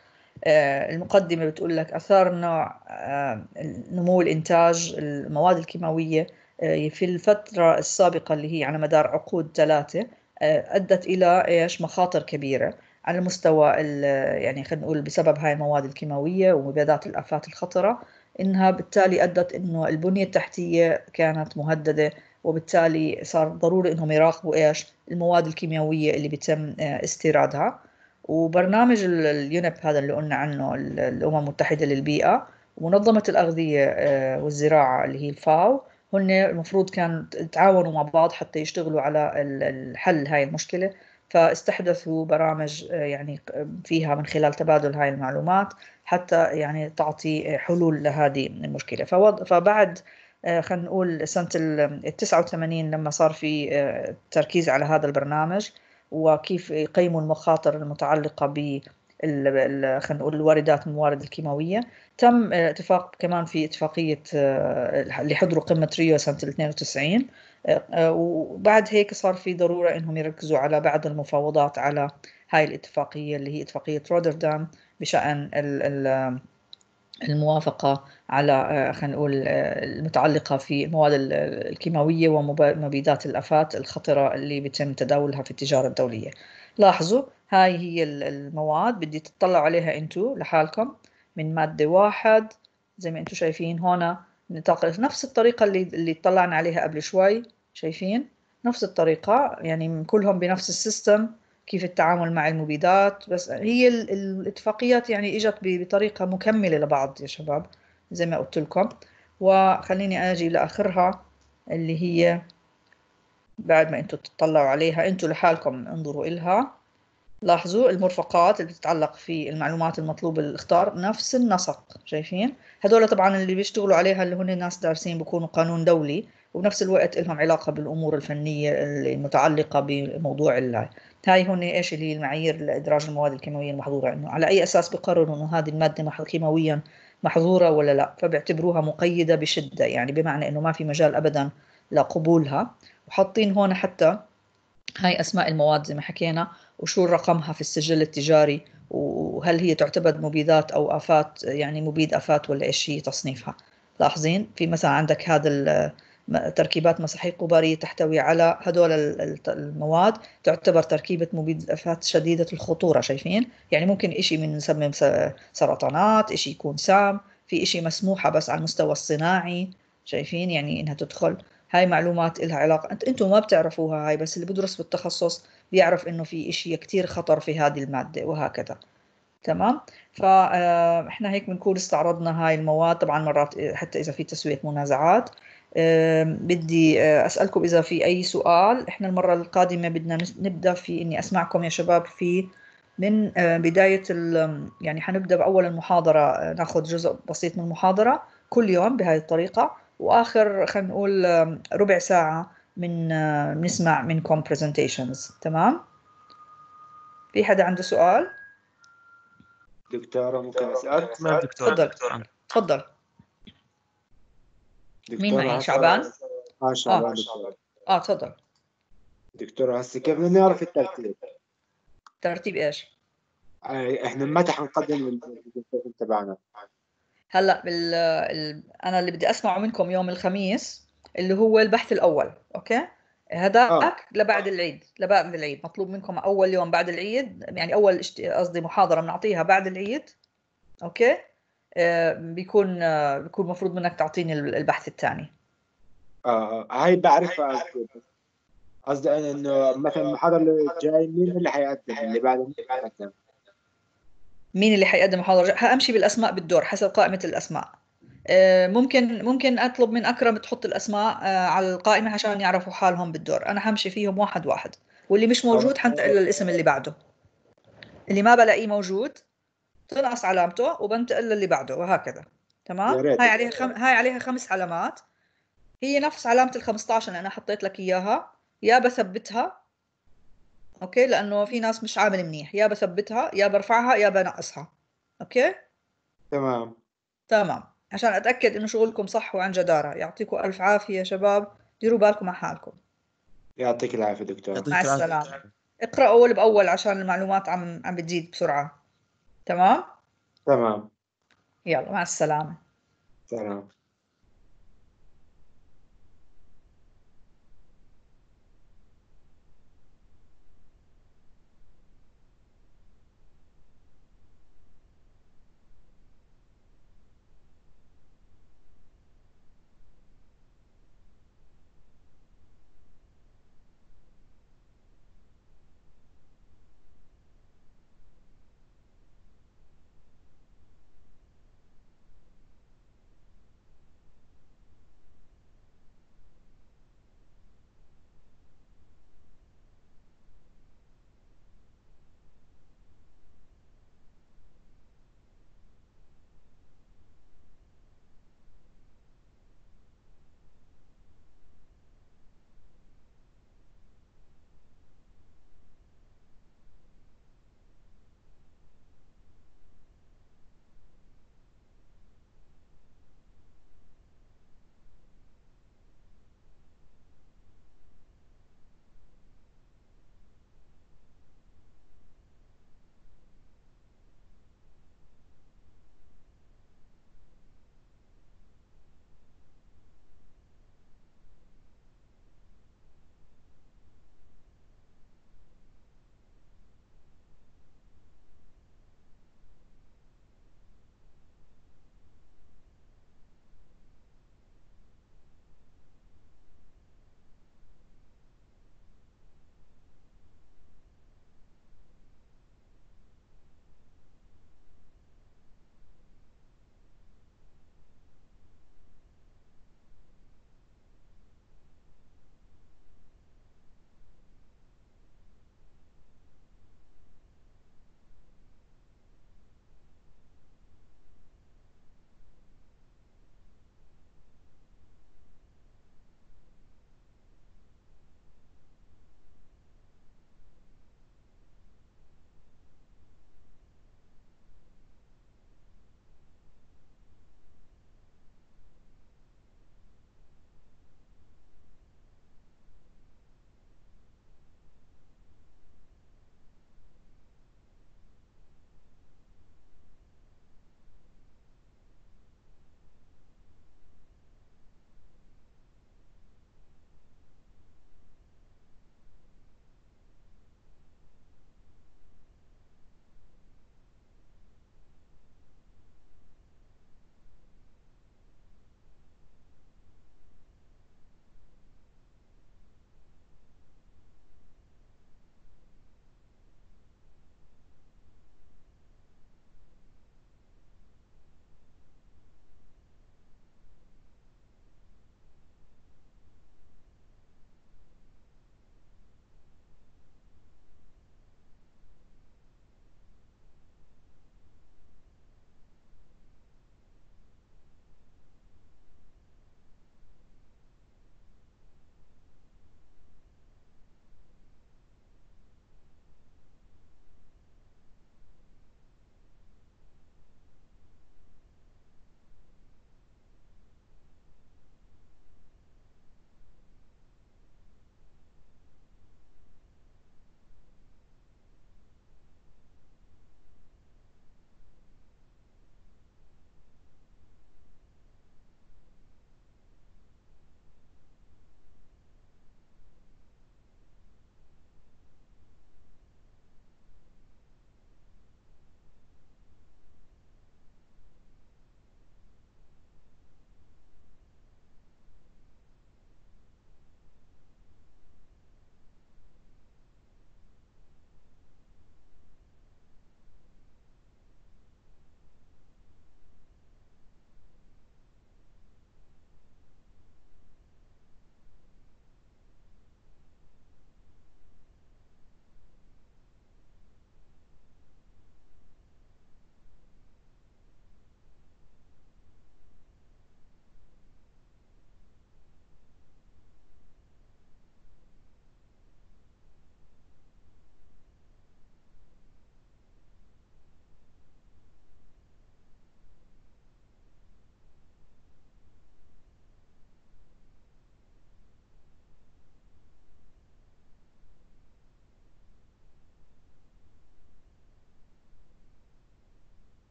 آه، المقدمة بتقول لك أثار نوع آه، نمو الإنتاج المواد الكيماوية آه، في الفترة السابقة اللي هي على مدار عقود ثلاثة أدت إلى إيش مخاطر كبيرة على مستوى يعني خلينا نقول بسبب هاي المواد الكيماوية ومبيدات الآفات الخطرة إنها بالتالي أدت إنه البنية التحتية كانت مهددة وبالتالي صار ضروري انهم يراقبوا ايش المواد الكيميائيه اللي بيتم آه، استيرادها وبرنامج اليونب هذا اللي قلنا عنه الامم المتحده للبيئه ومنظمه الاغذيه آه، والزراعه اللي هي الفاو هن المفروض كان تعاونوا مع بعض حتى يشتغلوا على الحل هاي المشكله فاستحدثوا برامج آه، يعني فيها من خلال تبادل هاي المعلومات حتى يعني تعطي حلول لهذه المشكله فبعد آه، خلينا نقول سنة ال 89 لما صار في آه، تركيز على هذا البرنامج وكيف يقيموا المخاطر المتعلقة ب خلينا نقول الواردات الموارد الكيماوية تم آه، اتفاق كمان في اتفاقية اللي حضروا قمة ريو سنة 92 وبعد هيك صار في ضرورة انهم يركزوا على بعض المفاوضات على هاي الاتفاقية اللي هي اتفاقية روتردام بشأن الموافقة على آه، خلينا نقول آه، المتعلقة في المواد الكيماوية ومبيدات الآفات الخطرة اللي بيتم تداولها في التجارة الدولية لاحظوا هاي هي المواد بدي تطلعوا عليها انتو لحالكم من مادة واحد زي ما انتو شايفين هنا نفس الطريقة اللي, اللي طلعنا عليها قبل شوي شايفين نفس الطريقة يعني كلهم بنفس السيستم كيف التعامل مع المبيدات بس هي الاتفاقيات يعني اجت بطريقه مكمله لبعض يا شباب زي ما قلت لكم وخليني اجي لاخرها اللي هي بعد ما انتم تطلعوا عليها انتم لحالكم انظروا إلها لاحظوا المرفقات اللي بتتعلق في المعلومات المطلوبة للإختار نفس النسق شايفين هدول طبعا اللي بيشتغلوا عليها اللي هن ناس دارسين بكونوا قانون دولي وبنفس الوقت لهم علاقه بالامور الفنيه المتعلقه بموضوع اللاي هاي هون ايش اللي هي المعايير لادراج المواد الكيماويه المحظوره انه على اي اساس بقرروا انه هذه الماده كيماويا محظوره ولا لا فبيعتبروها مقيده بشده يعني بمعنى انه ما في مجال ابدا لقبولها وحاطين هون حتى هاي اسماء المواد زي ما حكينا وشو رقمها في السجل التجاري وهل هي تعتبر مبيدات او افات يعني مبيد افات ولا ايش هي تصنيفها لاحظين في مثلا عندك هذا تركيبات مسحيق قبرية تحتوي على هدول المواد تعتبر تركيبة مبيدات شديدة الخطورة شايفين يعني ممكن إشي من نسمم سرطانات إشي يكون سام في إشي مسموحة بس على المستوى الصناعي شايفين يعني إنها تدخل هاي معلومات إلها علاقة أنتم ما بتعرفوها هاي بس اللي بدرس بالتخصص بيعرف إنه في إشي كتير خطر في هذه المادة وهكذا تمام فاحنا آه، هيك بنكون استعرضنا هاي المواد طبعا مرات حتى اذا في تسويه منازعات بدي اسالكم اذا في اي سؤال احنا المره القادمه بدنا نبدا في اني اسمعكم يا شباب في من بدايه يعني حنبدا باول المحاضره ناخذ جزء بسيط من المحاضره كل يوم بهذه الطريقه واخر خلينا نقول ربع ساعه من نسمع منكم presentations تمام في حدا عنده سؤال دكتوره ممكن اسالك تفضل تفضل مين معي آه، آه، شعبان؟ اه شعبان اه تفضل دكتور هسه كيف بدنا نعرف الترتيب؟ ترتيب ايش؟ آه، احنا متى حنقدم البرزنتيشن تبعنا؟ هلا بال انا اللي بدي اسمعه منكم يوم الخميس اللي هو البحث الاول اوكي؟ هذاك آه. لبعد العيد لبعد العيد مطلوب منكم اول يوم بعد العيد يعني اول قصدي محاضره بنعطيها بعد العيد اوكي آه، بيكون آه، بيكون المفروض منك تعطيني البحث الثاني آه هاي بعرفها قصدي انه مثلا المحاضره اللي جاي مين اللي حيقدم اللي بعد مين اللي حيقدم محاضرة هامشي بالاسماء بالدور حسب قائمه الاسماء آه، ممكن ممكن اطلب من اكرم تحط الاسماء على القائمه عشان يعرفوا حالهم بالدور انا همشي فيهم واحد واحد واللي مش موجود حنتقل للاسم اللي بعده اللي ما بلاقيه موجود تنقص علامته وبنتقل للي بعده وهكذا تمام هاي عليها خم... هاي عليها خمس علامات هي نفس علامه ال 15 اللي انا حطيت لك اياها يا بثبتها اوكي لانه في ناس مش عامل منيح يا بثبتها يا برفعها يا بنقصها اوكي تمام تمام عشان اتاكد انه شغلكم صح وعن جداره يعطيكم الف عافيه يا شباب ديروا بالكم على حالكم يعطيك العافيه دكتور مع السلامه اقراوا اول باول عشان المعلومات عم عم بتزيد بسرعه تمام؟ تمام يلا مع السلامة سلام